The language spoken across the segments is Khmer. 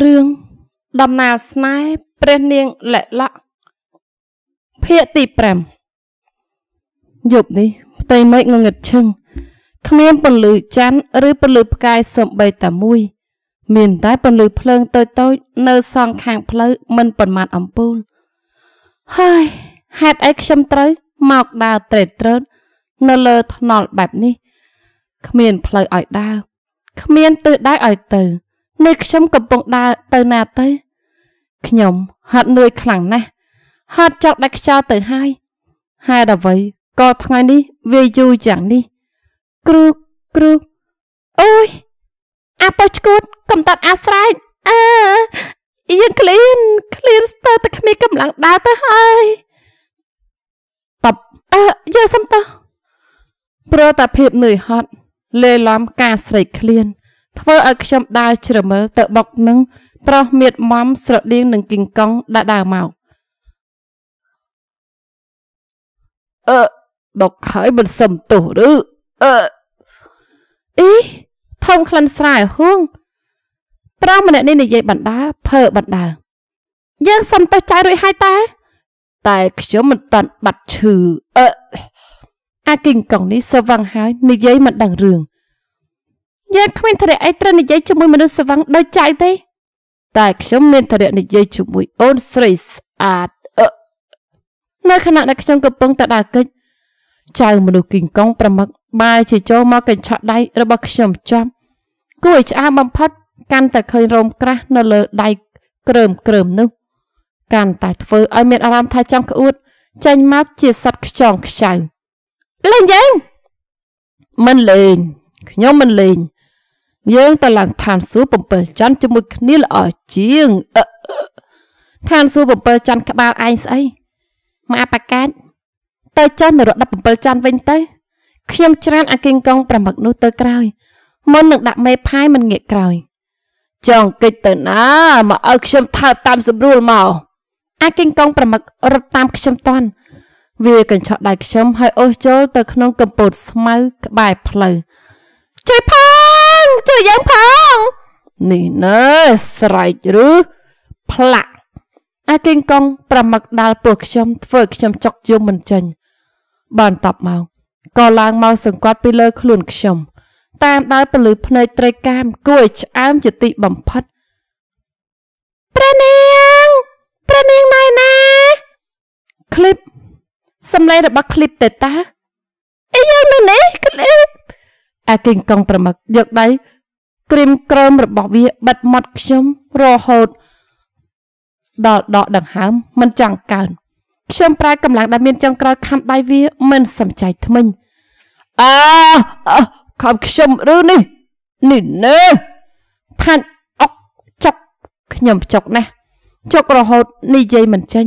រឿងដំណើរស្នេហ៍ព្រះនាងលិលកភាគទី5យប់នេះផ្ទៃមេឃងងឹតឈឹងគ្មានពន្លឺច័ន្ទឬពន្លឺផ្កាយសម្បីតែមួយ មានតែពន្លឺភ្លើងតូចៗនៅសងខាងផ្លូវមិនប៉ុន្មានអំពូល ហើយហេតុអីខ្ញុំត្រូវមកដើរត្រេតត្រេតនៅលើថ្នល់បែបនេះគ្មានផ្លូវឲ្យដើរគ្មានទិសដៅឲ្យទៅនេះខ្ញុំកំពុងដើរទៅណាទៅខ្ញុំហត់នឿយខ្លាំងណាស់ហត់ចង់ដាច់ខ្យល់ទៅហើយហេតុអ្វីក៏ថ្ងៃនេះវាយូរយ៉ាងនេះគ្រូគ្រូអូយអាប៉ោះឈួតកំតាត់អាស្រែកអើយើងក្លៀនក្លៀនស្ទើរតែគ្មានកម្លាំងដើរទៅហើយតបអើយើងសុំតោះព្រោះតាភាពនឿយហត់លេឡំការស្រេកឃ្លានធ្វើឲ្យខ្ញុំដើរជ្រមិលទៅបុកនឹងប្រុសមៀតមំស្រដៀងនឹងគីងកងដែលដើរមកអឺបុកហើយមិនសឹមទោសឬអឺអី ធំក្លិនស្រាយហួងប្រុសម្នាក់នេះនិយាយបណ្ដាភើបណ្ដាយើងសុំទៅចែករួចហើយតែ តែខ្ញុំមិនតាន់បាត់ឈឺអឺអាគីងកងនេះសវឹងហើយនិយាយមិនដឹងរឿងយើងគ្មានធរៈអីត្រូវនិយាយជាមួយមនុស្សស្វឹងដូចចៅទេតែខ្ញុំមានធរៈនិយាយជាមួយអូនស្រីស្អាតនៅខណៈដែលខ្ញុំកំពុងតែដើរកិច្ចចៅមនុស្សគីងកងប្រមឹកបែរជាចូលមកកញ្ឆក់ដៃរបស់ខ្ញុំចាប់គួរឲ្យឆ្អាបំផុតកាន់តែឃើញរោមក្រាស់នៅលើដៃក្រើមក្រើមនោះកាន់តែធ្វើឲ្យមានអារម្មណ៍ថាចង់ក្អួតចាញ់មកជាសត្វខ្ចងខ្ចៅលេងយើងមិនលេងខ្ញុំមិនលេងយើងទៅឡើងឋានសួគ៌7ច័ន្ទជាមួយគ្នាល្អជាងឋានសួគ៌7ច័ន្ទក្បាលឯងស្អីមកអាបកាច់ទៅច័ន្ទនរក17ច័ន្ទវិញទៅខ្ញុំច្រានអាគិងកង ប្រមឹកនោះទៅក្រោយមុននឹងដាក់មេផាយមិនងាកក្រោយចង់កិច្ចទៅណាមកឲ្យខ្ញុំថើបតាមស្រួលមកអាគិងកងប្រមឹករត់តាមខ្ញុំតាន់ វាកញ្ឆក់ដៃខ្ញុំហើយអូសចូលទៅ ក្នុងកំពូតស្មៅក្បែរផ្លូវចុយផាជួយយើងផងនេះណែស្រែកឬផ្លាក់អាគីងកងប្រមឹកដាល់ពោះខ្ញុំធ្វើ ខ្ញុំចុកយំមិនចេញបានតបមកក៏ឡើងមកសង្កត់ពីលើខ្លួនខ្ញុំ តាមដោយពលឺភ្នែកត្រីកាម គួយឆ្អើមជាទីបំផុតព្រះនាងព្រះនាងណៃណាឃ្លីបសំឡេងរបស់ឃ្លីបតេតាអីយ៉ាងនោះនេះឃ្លីបឯគីងកងប្រមឹកយកដៃក្រៀមក្រមរបស់វាបិទមាត់ខ្ញុំរហូត ដល់ដកដង្ហើមមិនចង់កើនខ្ញុំប្រែកម្លាំងដែលមានចុងក្រោយខំដៃវាមិនសំចៃថ្មិញអើខំខ្ញុំឬនេះនេះណែផាច់អុកចុកខ្ញុំចុកណាស់ចុករហូតនិយាយមិនចេញ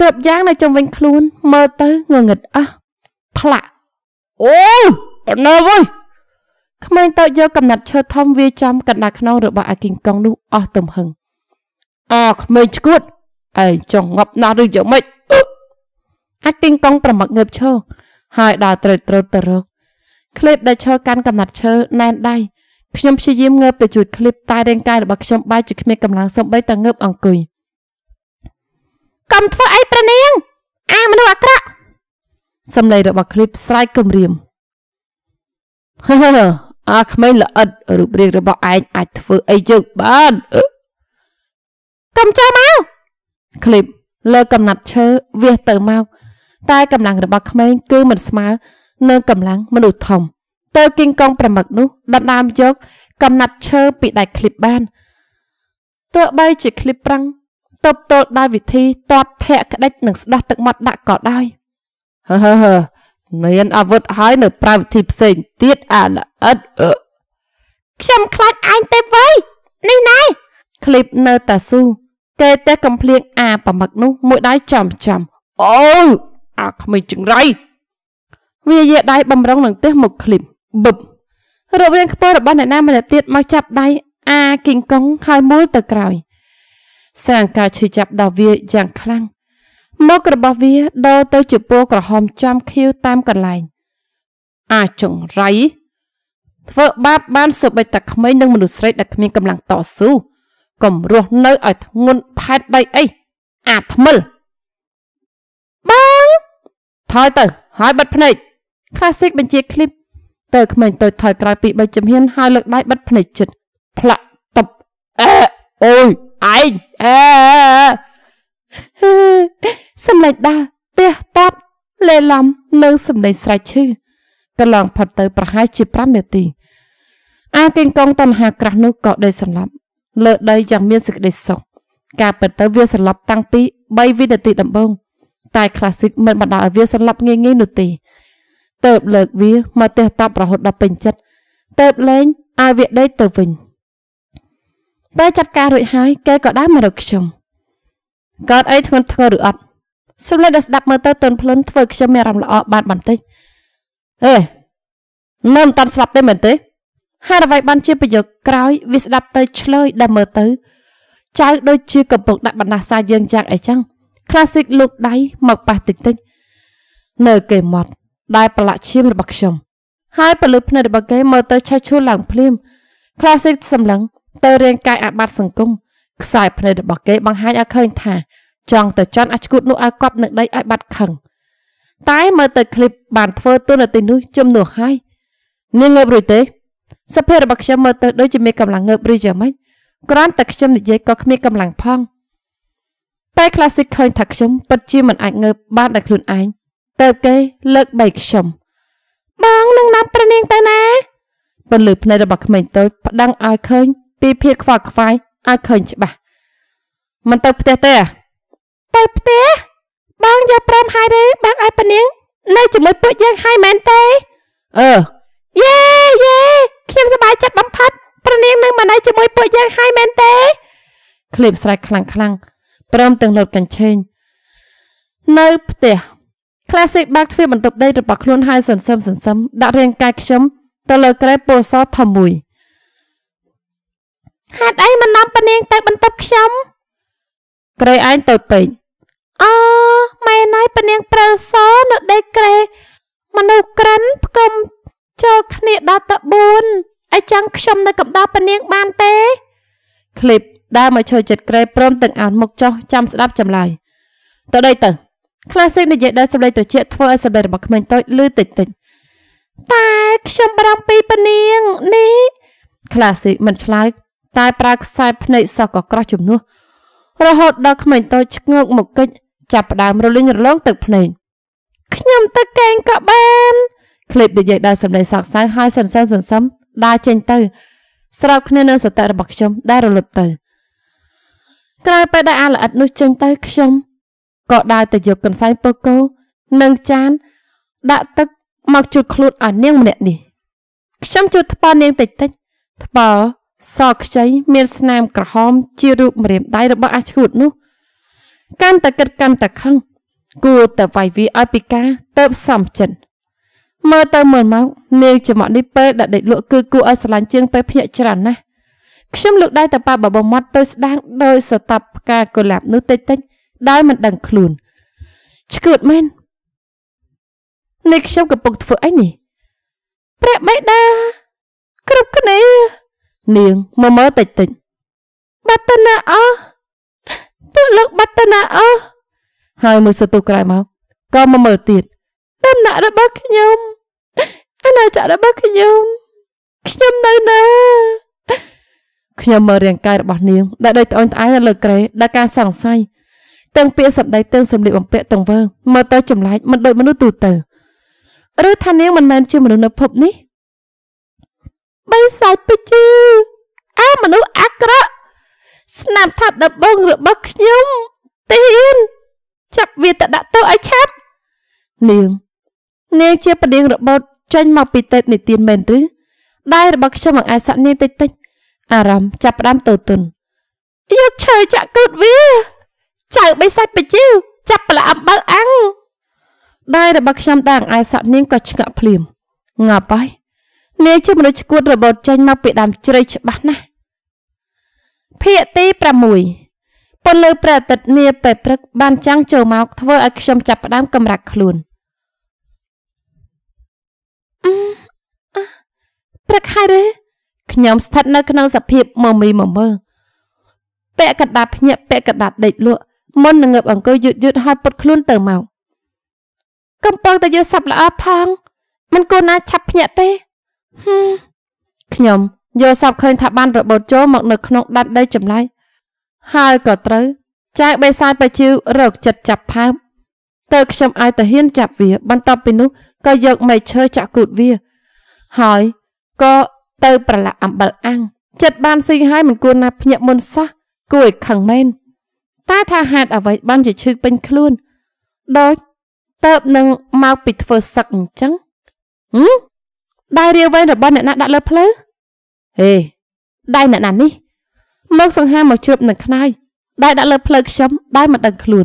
គ្រប់យ៉ាងនៅជុំវិញខ្លួន មើលទៅងងឹតអស់ផ្លាក់អូអត់ណាវ៉ៃក្មេងតូចយកកំណាត់ឈើធំវាចំកណ្ដាលខ្នងរបស់អាគីងកងនោះអស់ទំហឹងអើក្មេងឈួតឯងចង់ងាប់ណាស់ឬយ៉ាងម៉េចអាគីងកង ប្រមឹកងើបឈរហើយដើរត្រេតត្រោតទៅរកឃ្លីបដែលឈរកាន់កំណាត់ឈើណែនដៃខ្ញុំព្យាយាមងើបទៅជួយឃ្លីបតែរាងកាយរបស់ខ្ញុំបែរជាគ្មានកម្លាំងសូម្បីតែងើបអង្គុយកុំធ្វើអីប្រនាង អាមនុស្សអាក្រក់សំឡេងរបស់ឃ្លីបស្រែកគំរាមហឺអាក្មេងល្អិតរូបរាងរបស់ឯងអាចធ្វើអីយើងបានកុំចូលមកឃ្លីបលើកំណាត់ឈើវាទៅមកតែកម្លាំងរបស់ក្មេងគឺមិនស្មើនឹងកម្លាំងមនុស្សធំពេលគីងកងប្រមឹកនោះដណ្ដើមយកកំណាត់ឈើពីដៃឃ្លីបបានទោះបីជាឃ្លីបប្រឹងតបតល់ដោយវិធីតាត់ធាក់ក្តិចនិងស្ដោះទឹកមាត់ដាក់ក៏ដោយហឺហឺមានអាវុធហើយនៅប្រើវិធីផ្សេងទៀតអាល្អិតអឺខ្ញុំខ្លាចឯងទេវៃនេះណែឃ្លីបនៅតាស៊ូគេតែកំភ្លៀងអាប្រមឹកនោះមួយដៃចំចំអូយអាក្មេងចង្រៃវាយាដៃបំរុងនឹងទិសមកឃ្លីបបឹបរូបរាងខ្ពស់របស់អ្នកណាម្នាក់ទៀតមកចាប់ដៃអាគីងកុងហើយមូលទៅក្រោយសាងការឈឺចាប់ដល់វាយ៉ាងខ្លាំងមុខរបស់វាដូរទៅជាពណ៌ក្រហមចំខៀវតាមកន្លែងអាចង្រៃធ្វើបាបបានសូម្បីតែក្មេងនិងមនុស្សស្រីដែលគ្មានកម្លាំងតស៊ូកុំរស់នៅឲ្យធ្ងន់ផែតដៃអីអាថ្មិលបងថយទៅហើយបិទភ្នែក classic បញ្ជាឃ្លីបតើក្មេងតូចថយក្រោយពីបីចំហៀនហើយលើកដៃបិទភ្នែកជិតផ្លាក់តបអេអូយឯងអេសម្លេចដាល់ទះតាត់លេឡំនៅសម្លេចស្រែកឈឺកន្លងផុតទៅប្រហែលជា5នាទី អាគិងកងតណ្ហាក្រាស់នោះក៏ដេកសន្លប់ លើដីយ៉ាងមានសេចក្តីសុខការពិតទៅវាសន្លប់តាំងពី3វិនាទីដំបូងតែ classic មិនបណ្ដាលឲ្យវាសន្លប់ងាយងាយនោះទេទៅលើកវាមកទះតាប់រហូតដល់ពេញចិត្តទៅលែងឲ្យវាដេកទៅវិញពេលចាត់ការរួចហើយគេក៏ដើរមករកខ្ញុំកើតអីធ្ងន់ធ្ងរឬអត់សំឡេងដែលស្ដាប់មើលទៅតូនភ្លន់ធ្វើខ្ញុំមានអារម្មណ៍ល្អបានបន្តិចអេនៅមិនតាន់ស្លាប់ទេមែនទេ ហើយអ្វីបានជាប្រយោគក្រោយវាស្ដាប់ទៅឆ្លើយដែលមើលទៅចៅដូចជាកំពុងដាក់បណ្ដាសាយើងយ៉ាងអីចឹង classic លោកដៃមកប៉ះតិចតិចនៅគេមកដែលប្រឡាក់ឈាមរបស់ខ្ញុំហើយពលិភ្នែករបស់គេមើលទៅឆេះឈួលឡើងភ្លាម classic សម្លឹងទៅរាងកាយអាបត្តិសង្គមខ្សែភ្នែករបស់គេបង្ហាញឲ្យឃើញថាចង់ទៅចន់អាឈ្គូតនោះឲ្យកប់នឹងដីឲ្យបាត់ខឹងតែមើលទៅឃ្លីបបានធ្វើទូនាទីនោះជំនួសហើយនាងងើបរួចទេសភាររបស់ខ្ញុំមើលទៅដូចជាមានកម្លាំងងើបឬយ៉ាងម៉េចគ្រាន់តែខ្ញុំនិយាយក៏គ្មានកម្លាំងផងតែក្លាស៊ីកឃើញថាខ្ញុំពិតជាមិនអាចងើបបានដោយខ្លួនឯងតើបគេលើកបីខ្ញុំបងនឹងណាប់ប្រនាងទៅណាពន្លឺភ្នែករបស់ក្មេងតូចប្តឹងឲ្យឃើញពីភាពខ្វល់ខ្វាយឲ្យឃើញច្បាស់មិនទៅផ្ទះទេអាទៅផ្ទះបងយកព្រមហើយទេបងឲ្យប៉ានាង នៅជាមួយពួកយើងហើយមែនទេអឺយេយេខ្ញុំសប្បាយចិត្តបំផុតប្រនាងនឹងមកនៅជាមួយពួកយើងហើយមែនទេឃ្លៀបស្រែកខ្លាំងខ្លាំងព្រមទាំងលោតកញ្ឆេងនៅផ្ទះ Classic បើកទ្វារបន្ទប់ដីរបស់ខ្លួនហើយសន្សឹមសន្សឹមដាក់រាងកាយខ្ញុំទៅលើ ក្រែពោះសធំមួយហេតុអីមិននាំប៉ានាងទៅបន្ទប់ខ្ញុំក្រែឯងទៅពេកអើម៉ែណៃពនាងប្រើសនៅដេកក្រេ មនុស្សក្រិនផ្គំចូលគ្នាដល់ត4អីចឹងខ្ញុំនៅកម្ដៅពនាងបានទេឃ្លីបដើរមកឈរចិត្តក្រេព្រមទាំងអោនមុខចុះចាំស្ដាប់ចម្លើយទៅដេកទៅក្លាសិកនិយាយដោយសម្លេងត្រជាក់ធ្វើឲ្យសម្លេងរបស់ក្មេងតូចឮតិចតិចតែខ្ញុំបារម្ភពីពនាងនេះក្លាសិកមិនឆ្លើយតែប្រើខ្សែភ្នែកសោះក៏ក្រោះជំនួសរហូតដល់ក្មេងតូចឆ្ងោកមកកិច្ចចាប់ផ្ដើមរលីងរលងទឹកភ្នែកខ្ញុំទៅកេងក៏បានឃ្លេបនិយាយដោយសម្ដីសោកសៅហើយសន្សើសន្សំដើរចេញទៅ ស្រោបគ្នានៅសតិរបស់ខ្ញុំដែលរលត់ទៅក្រោយពេលដែលអាល្អិតនោះចេញទៅ ខ្ញុំក៏ដើរទៅយកកន្សែងពើកោនិងចាន ដាក់ទឹកមកជូតខ្លួនឲ្យនាងម្នាក់នេះខ្ញុំជូតថ្ពាល់នាងតិចតិចថ្ពាល់សខ្ចីមានស្នាមក្រហមជារូបម្រាមដៃរបស់អាឈួតនោះកាន់តែគិតកាន់តែខឹងគួរតែវាយវាឲ្យពីការទៅសំចិត្តមើលទៅមើលមកនាងច្មក់នេះពេលដែលដេកលក់គឺគួរឲ្យស្រឡាញ់ជាងពេលភ្នាក់ច្រើនណាស់ខ្ញុំលើកដៃតប៉ាបបមាត់ទៅស្ដាងដោយសតាប់ផ្កាកុលាបនោះតិចតិចដោយមិនដឹងខ្លួនឆ្កួតមែននេះខ្ញុំកំពុងធ្វើអីនេះព្រះបេដាគ្រប់គ្នា នាងមកមើលតិចតិចបាត់តណាអស់ពួកលោកបាត់ទៅណាអើហើយមើលសត្វទូក្រៅមកក៏មកមើលទៀតដំណាក់របស់ខ្ញុំអាណាចក្ររបស់ខ្ញុំខ្ញុំនៅណាខ្ញុំមើលរាងកាយរបស់នាងដែលដូចត្អូញត្អែរនៅលើក្រេដែលការសង្ស័យទាំងពាក្យសម្ដីទាំងសម្លៀកបំពាក់ទាំងវើមើលទៅចម្លែកមិនដូចមនុស្សទូទៅឬថានាងមិនមែនជាមនុស្សនៅភពនេះបីសាយពេជ្រអាមនុស្សអាក្រក់ស្នាមថាប់ដបងរបស់ខ្ញុំទៀនចាប់វាទៅដាក់ទោសឲ្យឆាប់នាង នាងជាប្តៀងរបត់ចេញមកពីទេពនិទានមែនឬដៃរបស់ខ្ញុំមិនអាចសាក់នាងតិចតិចអារម្មណ៍ចាប់ផ្ដើមទៅទុនយកឈើចាក់គូតវាចៅបីសាច់បជាវចាប់ប្លាអំបិលអាំងដៃរបស់ខ្ញុំដាងអាយសាក់នាងក៏ឆ្ងក់ភ្លាមងាប់ហើយនាងជាមនុស្សឈួតរបត់ចេញមកពីដើមជ្រៃច្បាស់ណាស់ភាគទី6ពន្លឺព្រះអាទិត្យនាពេលព្រឹកបានចាំងចូលមកធ្វើឲ្យខ្ញុំចាប់ផ្ដើមកម្រាក់ខ្លួនព្រឹកហើយឬខ្ញុំស្ថិតនៅក្នុងសភាពមមីមមើពាក់កណ្ដាភ្ញាក់ពាក់កណ្ដាដេកលក់មុននឹងងើបអង្គុយយឺតយឺតហើយពុតខ្លួនទៅមកកំពុងតែយកសັບល្អផងមិនគួរណាឆាប់ភ្ញាក់ទេហឹមខ្ញុំយល់សពឃើញថាបានរបូតចូលមកនៅក្នុងដាត់ដីចម្លែកហើយក៏ត្រូវចៅបេសាយបជីវរកចិត្តចាប់ផើបទៅ ខ្ញុំឲ្យតាហ៊ាន ចាប់វា បន្ទាប់ពីនោះក៏យកមែកឈើចាក់គូតវាហើយក៏ទៅ ប្រឡាក់អំបិលអាំងចិត្តបានស៊ីហើយមិនគួរណាភ្ញាក់មុនសោះគួរឲ្យខឹងមែនតែថាហេតុអ្វីបានជាឈឺពេញខ្លួនដូចតើបនឹងមកពីធ្វើសឹកអញ្ចឹងហឹមដៃរាវែងរបស់អ្នកណាដាក់លើភ្លឺហេដៃអ្នកណានេះ មក សង្ហាមកជ្រាបនឹងខ្នើយដៃដាក់លើផ្លូវខ្ញុំដៃមិនដឹងខ្លួន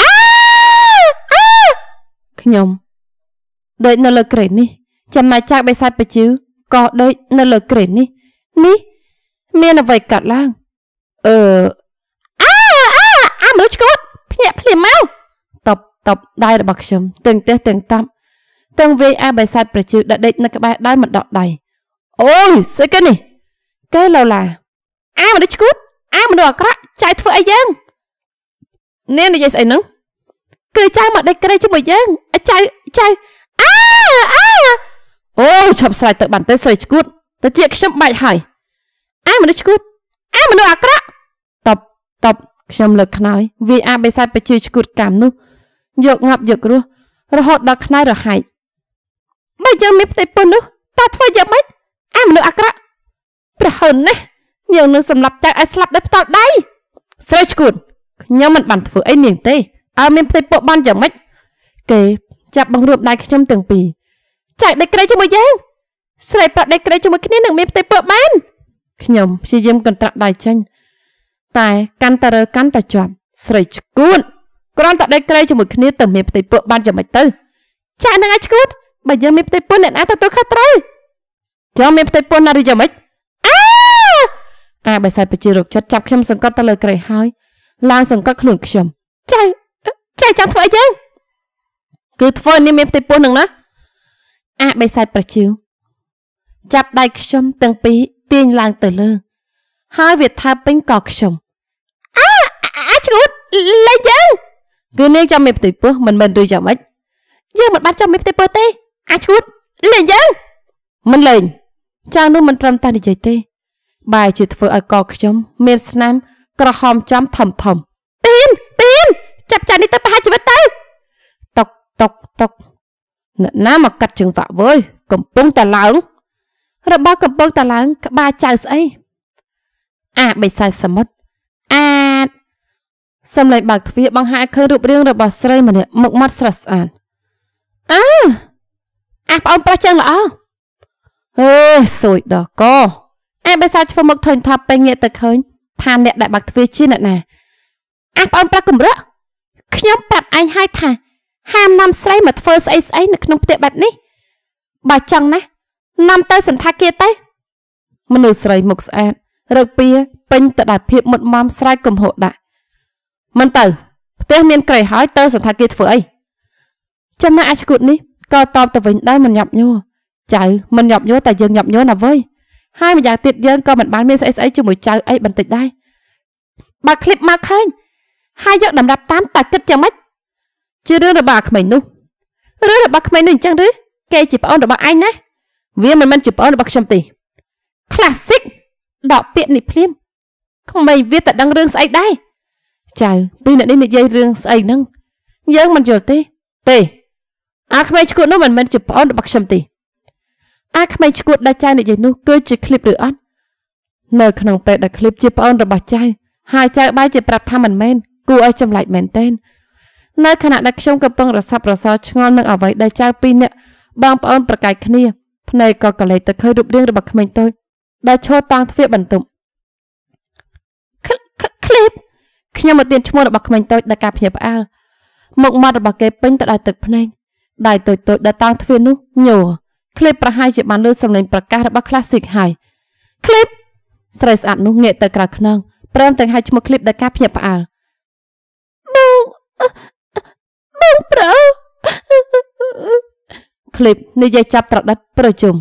អាអាខ្ញុំដូចនៅលើក្រេតនេះចំណែកចាក់បិសាច់បជឺក៏ដូចនៅលើក្រេតនេះនេះមានអ្វីកើតឡើងអឺអាអាអាមនុស្សឆ្កូតភ្ញាក់ភ្លាមមកតបតបដៃរបស់ខ្ញុំទាំងទះទាំងតាប់ទាំងវាយអាបិសាច់ប្រជឺដែលដេកនៅក្បែរដៃមិនដកដៃអូយស្អីគេនេះគេឡូឡាអាមនុស្សឈួតអាមនុស្សអាក្រក់ចៃធ្វើអីយើងនាងនិយាយស្អីហ្នឹងគឺចៅមកដេកក្រៃជាមួយយើងចៅចៅអាអាអូឈប់ស្រែកទៅបានទៅស្រីឈួតទៅជាខ្ញុំបាច់ហើយ អាមនុស្សឈួតអាមនុស្សអាក្រក់តបតបខ្ញុំលើកខ្នើយវាអាបិសាចបជាឈួតកម្មនោះ យកងាប់យករស់រហូតដល់ខ្នើយរហែកបើយើងមានផ្ទៃពុននោះតើធ្វើយ៉ាងម៉េចអាមនុស្សអាក្រក់ប្រហើនណាស់នាងនឹងសម្លាប់ចៅឲ្យស្លាប់ដោយផ្ទាល់ដៃស្រីឈួនខ្ញុំមិនបានធ្វើអីនាងទេអើមានផ្ទៃពួកបានយ៉ាងម៉េចគេ ចាប់បង្រួបដៃខ្ញុំទាំងពីរចែកដៃក្រៃជាមួយយើងស្រីប្រាក់ដៃក្រៃជាមួយគ្នានឹងមានផ្ទៃពួកបានខ្ញុំព្យាយាមកន្ត្រាក់ដៃចេញតែកាន់តែរើកាន់តែជាប់ស្រីឈួនគ្រាន់តែដៃក្រៃជាមួយគ្នាទៅមានផ្ទៃពួកបានយ៉ាងម៉េចទៅចាក់នឹងឲ្យឈួនបើយើងមានផ្ទៃពួកអ្នកណាទទួលខុសត្រូវចង់មានផ្ទៃពោះណាឬយ៉ាងម៉េចអាអាបិសាចប្រជារោគចិត្តចាប់ខ្ញុំសង្កត់ទៅលើ ក្រៃហើយឡើងសង្កត់ខ្លួនខ្ញុំចៃចៃចង់ធ្វើអីចឹងគឺធ្វើនេះមានផ្ទៃពោះនឹងណា អាបិសាចប្រជាចាប់ដៃខ្ញុំទាំងពីរទាញឡើងទៅលើ ហើយវាថើបពេញកខ្ញុំអាអាឈូតលេងយើងគឺនាងចាំមានផ្ទៃពោះមិនមែនឬយ៉ាងម៉េចយើងមិនបាត់ចាំមានផ្ទៃពោះទេអាឈូតលេងយើងមិនលេងចៅនោះមិនត្រឹមតែនិយាយទេបែរជាធ្វើឲ្យកខ្ញុំ មានស្នាម ក្រហមចំធំធំទៀនទៀនចាប់ចានេះទៅប្រហារជីវិតទៅតុកតុកតុកអ្នកណាមកកាត់ជើងវាក់វើយកំពុងតែឡើងរបស់កំពុងតែឡើង ក្បាលចៅស្អីអាបិសាចសមុទ្រអាតសំឡេងបើកទ្វារបង្ហាញឃើញរូបរាងរបស់ស្រី ម្នាក់មុខមាត់ស្រស់ស្អាតអើអាប្អូនប្រុសចឹងល្អអេសួយដកអាបិសាចធ្វើមុខធុញថប់ពេលងាកទៅឃើញថាអ្នកដែលបាក់ទ្វារជាអ្នកណាអះប្អូនប្រាក់កំរើខ្ញុំប្រាប់ឯងឲ្យថាហាមនាំស្រីមកធ្វើស្អីស្អីនៅក្នុងផ្ទះបែបនេះបើចង់ណានាំទៅ សន្តាគារទៅមនុស្សស្រីមុខស្អាតរឹកពីពេញទៅដោយភាពមុតមមស្រែកកំហុសដាក់មិនទៅ ផ្ទះមានក្រៃហើយទៅសន្តាគារធ្វើអីចំណែកអាឈ្គូតនេះក៏តបទៅវិញដែរមិនញាប់ញ័រចៅមិនញាប់ញ័រតែយើងញាប់ញ័រណាវើយហើយម្យ៉ាងទៀតយើងក៏មិនបានមាន ស្អីស្អីជាមួយចៅអីបន្តិចដែរបើឃ្លីបមកឃើញ ហើយយើងតម្រាប់តាមតែគិតយ៉ាងម៉េចជារឿងរបស់ក្មេងនោះរឿងរបស់ក្មេងនោះអញ្ចឹងឬគេជាប្អូនរបស់ឯងណាវាមិនមែនជាប្អូនរបស់ខ្ញុំទេ classic ដកពាក្យនេះភ្លាមក្មេងវាតែដឹងរឿងស្អីដែរចៅពីអ្នកនេះនិយាយរឿងស្អីហ្នឹងយើងមិនយល់ទេ ទេអាក្មេងឈ្គួតនោះមិនមែនជាប្អូនរបស់ខ្ញុំទេអាក្មេងឈួតដែលចៅនិយាយនោះគឺជាឃ្លីបឬអត់នៅក្នុងពេលដែលឃ្លីបជាប្អូនរបស់ចៅហើយចៅបាយជាប្រាប់ថាមិនមែនគួរឲ្យចម្លែកមែនទែននៅខណៈដែលខ្ញុំកំពុងរសាប់រសោឆ្ងល់នឹងអ្វីដែលចៅពីរនាក់បងប្អូនប្រកែកគ្នាភ្នែកក៏កលេចទៅឃើញរូបរាងរបស់ក្មេងតូចដែលឈរតាំងទ្វារបន្ទប់ឃ្លីបខ្ញុំមកទានឈ្មោះរបស់ក្មេងតូចដែលការភ្ញាក់ផ្អើលមុខមាត់របស់គេពេញទៅដោយទឹកភ្នែកដៃតូចតូចដែលតាំងទ្វារនោះញយឃ្លីបប្រហែលជាបានលើសំឡេងប្រកាសរបស់ Classic ហើយឃ្លីបស្រីស្អាតនោះងាកទៅក្រៅខ្នងព្រមទាំងហៅឈ្មោះឃ្លីបដោយការភ្ញាក់ផ្អើលបងបងប្រោឃ្លីបនិយាយចាប់ត្រដិតប្រជុំ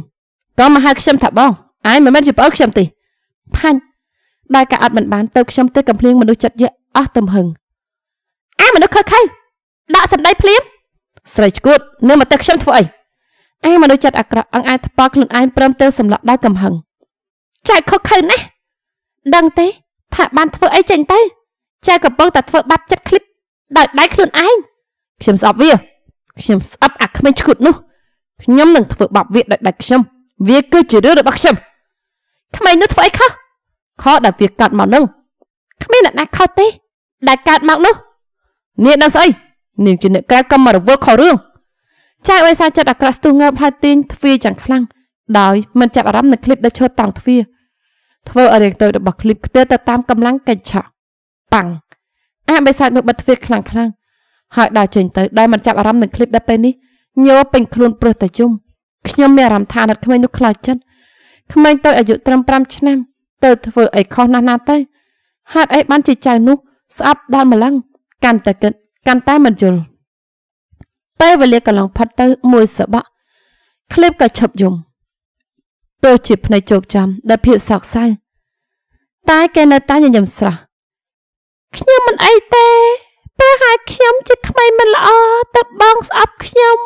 ក៏មកហៅខ្ញុំថាបង អាយមិនមែនជាប្អូនខ្ញុំទេផាញ់ដែលការអត់មិនបានទៅខ្ញុំទេកំភ្លៀងមនុស្សចិត្តយៈអស់ទំហឹងអាមនុស្សខើខៃដាក់សម្ដី ភ្លាមស្រីឈួតនៅមកទៅខ្ញុំធ្វើអីឯងមនុស្សចិត្តអាក្រក់អង្អាចថ្ពាល់ខ្លួនឯងព្រមទាំងសម្លាប់ដោយកំហឹងចែកខុសខើណាស់ដឹងទេ ថាបានធ្វើអីចេញទៅចែកកំពុងតែធ្វើបាបចិត្តឃ្លីបដោយដៃខ្លួនឯងខ្ញុំស្អប់វាខ្ញុំស្អប់អាក្មេងឈ្គុតនោះខ្ញុំនឹងធ្វើបាបវាដោយដៃខ្ញុំវាគឺជារឿងរបស់ខ្ញុំក្មេងនោះធ្វើអីខុសខុសដែលវាកាត់មកនឹងគ្មានអ្នកណាខុសទេ ដែលកាត់មកនោះនាងដឹងស្អីនាងជាអ្នកកែកម្មរវល់ខុសរឿងចៅឯសាចិត្តអាក្រក់ស្ទុះងើបហើយទាញទ្វារយ៉ាងខ្លាំងដោយមិនចាប់អារម្មណ៍នឹងឃ្លីបដែលឈរតង់ទ្វារធ្វើឲ្យរាងទៅរបស់ឃ្លីបខ្ទើទៅតាមកម្លាំងកិច្ចឆក់ប៉ាំងអាបិសាចនោះបិទទ្វារខ្លាំងខ្លាំងហើយដើរចេញទៅដែលមិនចាប់អារម្មណ៍នឹងឃ្លីបដល់ពេលនេះញោពេញខ្លួនព្រឹសតែជុំខ្ញុំមានអារម្មណ៍ថាអាណិតក្មេងនោះខ្លោចចិត្តក្មេងតូចអាយុត្រឹម5ឆ្នាំទៅធ្វើអីខុសណាស់ណាទៅហេតុអីបានជាចៅនោះស្អប់ដល់ម្លឹងកាន់តែគិតកាន់តែមិនយល់ពេលវេលាកន្លងផុតទៅមួយសបក់ឃ្លីបក៏ឈប់យំទោះជាភ្នែកជោគចំដែលភាពសោកសៅតែគេនៅតែញញឹមស្រស់ខ្ញុំមិនអីទេពេលហៅខ្ញុំជាក្មេងមិនល្អទៅបងស្អប់ខ្ញុំ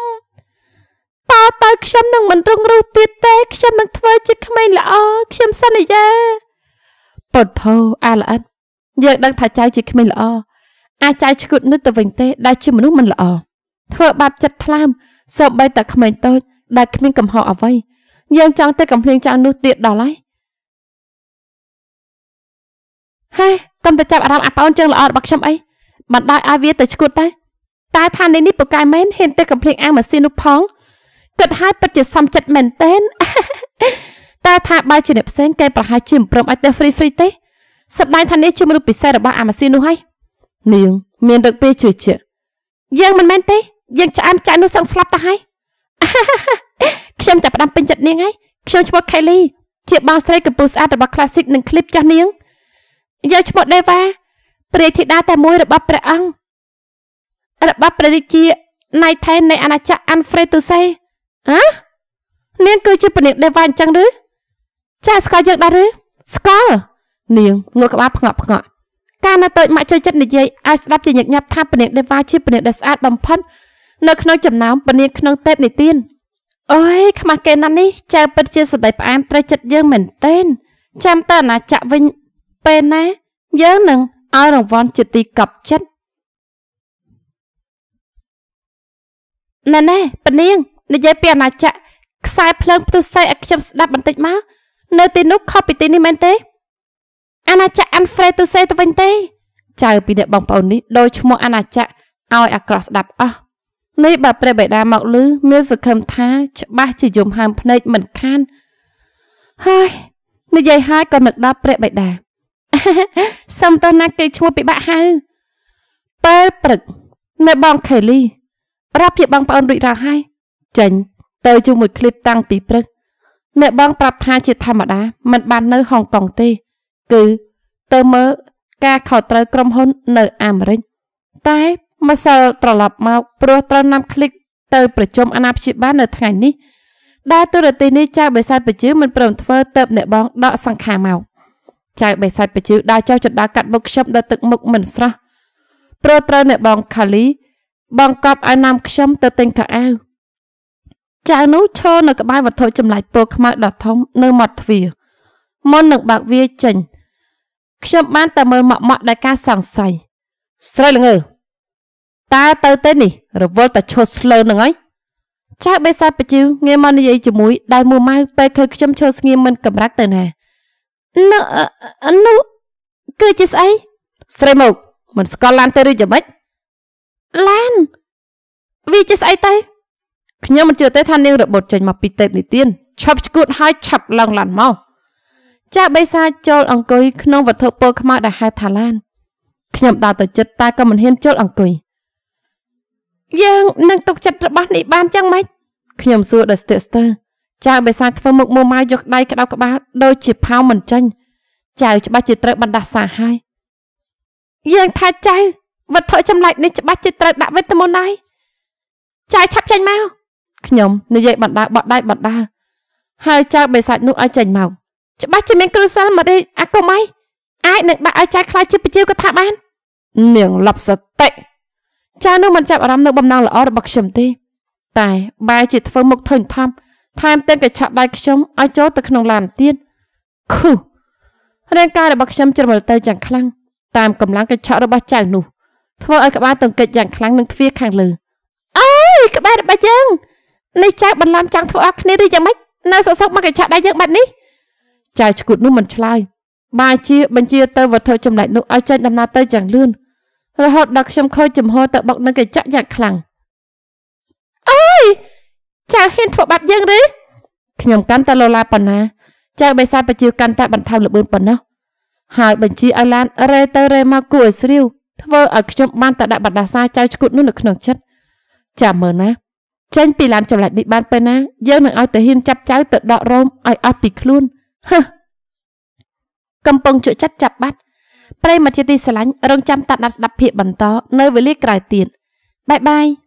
តើតើខ្ញុំនឹងមិនរងរស់ទៀតទេខ្ញុំនឹងធ្វើជាក្មេងល្អខ្ញុំសន្យាពុតផោអាល្អិតយើងដឹងថាចៅជាក្មេងល្អអាចចៅឈ្គុតនោះទៅវិញទេ ដែលជាមនុស្សមិនល្អធ្វើបាបចិត្តថ្លើមសូម្បីតែក្មេងតូចដែលគ្មានកំហុសអ្វីយើងចង់ទៅកំភ្លេងចោលនោះទៀតដល់ហើយហេកុំទៅចាប់អារម្មណ៍អាប្អូនជើងល្អរបស់ខ្ញុំអីបណ្ដោយឲ្យវាទៅឈួតទៅតែថានេះនេះពូកែមែនហ៊ាន ទៅកំភ្លេងអាម៉ាស៊ីននោះផងគិតឲ្យពិតជាសំចិត្តមែនតែនតែថាបើជាអ្នកផ្សេងគេប្រហែលជាមិនព្រមឲ្យទៅ free free ទេសប្បាយថានេះជាមនុស្សពិសេសរបស់អាម៉ាស៊ីននោះហើយនាងមានរឹកពេលជឿជាក់យើងមិនមែនទេយើងឆ្អែមចាក់នោះសឹងស្លាប់ទៅហើយខ្ញុំចាប់ផ្ដើមពេញចិត្តនាងហើយខ្ញុំឈ្មោះ Kelly ជាបាវស្រីកំពូលស្អាតរបស់ Classic និង Clip ចាស់នាងយើងឈ្មោះ Deva ព្រះធីតាតែមួយរបស់ព្រះអង្គរបស់ព្រះរាជាណៃថែននៃអាណាចក្រ Anfrey Tuse ហ៎នាងគឺជាពនាង Deva អញ្ចឹងឬ ចាស្គាល់យើងដែរឬស្គាល់នាងងើក្បាលផ្ងក់ផ្ងក់កាលណាតូចម៉ាក់ចូលចិត្តនិយាយអាចស្ដាប់ជាញឹកញាប់ថាពនាង Deva ជាពនាងដែលស្អាតបំផុតនៅក្នុងចំណោមពលានក្នុងទេពនេះទៀតអូយខ្មាស់គេណាស់នេះចៅពិតជាសបែកផ្អែមត្រូវចិត្តយើងមែនទែនចាំតើអាណាចក្រវិញពេលណាយើងនឹងឲ្យរង្វាន់ជាទីកប់ចិត្តណែណែពនាងនិយាយពីអាណាចក្រខ្សែភ្លើងផ្ទុះស័យឲ្យខ្ញុំស្ដាប់បន្តិចមកនៅទីនោះខុសពីទីនេះមែនទេអាណាចក្រអាន់ហ្វ្រេទុសេទៅវិញទេ ចៅពីអ្នកបងប្អូននេះដោយឈ្មោះអាណាចក្រឲ្យអាក្រក់ស្ដាប់អស់នេះបើព្រះបិតាមកឮមានសង្ឃឹមថា ច្បាស់ជាយំហើមភ្នែកមិនខានហើយនិយាយហើយក៏នឹកដល់ព្រះបិតាសំតោះណាគេឈ្មោះពិបាកហៅពេលព្រឹកនៅបងខេលីប្រាប់ជាបងប្អូនរួចរាល់ហើយចេញទៅជាមួយឃ្លីបតាំងពីព្រឹកអ្នកបងប្រាប់ថាជាធម្មតាមិនបាននៅហុងកុងទេ គឺទៅមើលការខុសត្រូវក្រុមហ៊ុននៅអាមេរិកតែម្សិលត្រឡប់មកព្រោះត្រូវនាំគ្លីកទៅប្រជុំអាណាព្យាបាលនៅថ្ងៃនេះដែលទូរទិនេះចៅបិសាចបជឺមិនព្រមធ្វើទៅអ្នកបងដកសង្ខាមកចៅបិសាចបជឺដើរចោលចដាកាត់មុខខ្ញុំដល់ទឹកមុខមិនស្រស់ព្រោះត្រូវអ្នកបងខាលី បងកប់ឲ្យនាំខ្ញុំទៅទិញខោអាវចៅនោះឈរនៅក្បែរវត្ថុចម្លែកពណ៌ខ្មៅដ៏ធំនៅមាត់ទ្វារមុននឹងបើកវាចេញខ្ញុំបានតែមើលម៉ក់ម៉ក់ដោយការសង្ស័យស្រីល្ងើតើទៅទេនេះរវល់តែឈត់ស្លើនឹងហើយចៅបេសាទបជិវងាយមកនិយាយជាមួយដៅមួម៉ៅពេលឃើញខ្ញុំឈរស្ងៀមមិនកម្រាក់ទៅណានោះនោះគឺជាស្អីស្រីមកមិនស្គាល់ឡានទេឬយ៉ាងម៉េចឡានវាជាស្អីទៅខ្ញុំមិនជឿទេថានាងរបត់ចេញមកពីទេពនេះទៀតឆប់ឈួត ហើយឆាប់ឡើងឡានមកចាស់បិសាចចូលអង្គុយក្នុងវត្ថុពណ៌ខ្មៅដែលហៅថាឡានខ្ញុំដើរទៅចិត្តតែក៏មិនហ៊ានចូលអង្គុយយើងនឹងទុកចិត្តរបស់នេះបានចឹងម៉េចខ្ញុំសួរដោយស្ទាក់ស្ទើរចៅបិសាចធ្វើមុខមួម៉ៅយកដៃក្តៅក្បាលដូចជាផៅមិនចេញចៅច្បាស់ជាត្រូវបណ្ដាសាហើយយើងថាចៅវត្ថុចម្លែកនេះច្បាស់ជាត្រូវដាក់វេទមន្តហើយចៅឆាប់ចេញមកខ្ញុំនិយាយបណ្ដាបត់ដៃបណ្ដាហើយចៅបិសាចនោះឲ្យចេញមកច្បាស់ជាមានគ្រូសិលមកទេអាកុំអីអាចនឹងដាក់ឲ្យចៅខ្លាចជាប្រជាកថាបាននាងលប់សតិចានោះមិនចាប់អារម្មណ៍នៅបំណងល្អរបស់ខ្ញុំទេតែបែរជាធ្វើមុខធុញថប់ថែមទាំងកញ្ឆក់ដៃខ្ញុំឲ្យចូលទៅក្នុងឡានទៀតខុសរាងកាយរបស់ខ្ញុំជ្រមលទៅយ៉ាងខ្លាំងតាមកម្លាំងកញ្ឆក់របស់ចៅនោះធ្វើឲ្យក្បាលទង្គិចយ៉ាងខ្លាំងនឹងទ្វារខាងលើអើយក្បាលរបស់យើងនេះចៅបន្លំចង់ធ្វើអស់គ្នាឬយ៉ាងម៉េចនៅសសុកមកកញ្ឆក់ដៃយើងបាត់នេះចៅឈ្គូតនោះមិនឆ្លើយបាយជាបញ្ជាទៅវត្ថុចំណែកនោះឲ្យចេញដំណើរទៅយ៉ាងលឿនរហូតដល់ខ្ញុំខូចចំហទៅបុកនឹងកញ្ចក់យ៉ាងខ្លាំងអើយចៅហ៊ានធ្វើបាត់យើងឬខ្ញុំកាន់តែលលាប៉ុណ្ណាចៅបិសាបជាកាន់តែបន្ថែមល្បឿនប៉ុណ្ណោះហើយបញ្ជាឲ្យឡានរេទៅរេមកគួរឲ្យស្រាវធ្វើឲ្យខ្ញុំបានតែដាក់បដាសាចៅឈ្គុតនោះនៅក្នុងចិត្តចាំមើលណាចេញពីឡានចម្លែកនេះបានពេលណា យើងនឹងឲ្យតាហ៊ានចាប់ចៅទៅដករោមឲ្យអស់ពីខ្លួនហឹកំពុងជក់ចិត្តចាប់បាត់ប្រិមត្តជាទីស្រឡាញ់រងចាំតាត់ដាត់ស្ដាប់ភាកបន្តនៅវេលាក្រោយទៀតបាយបាយ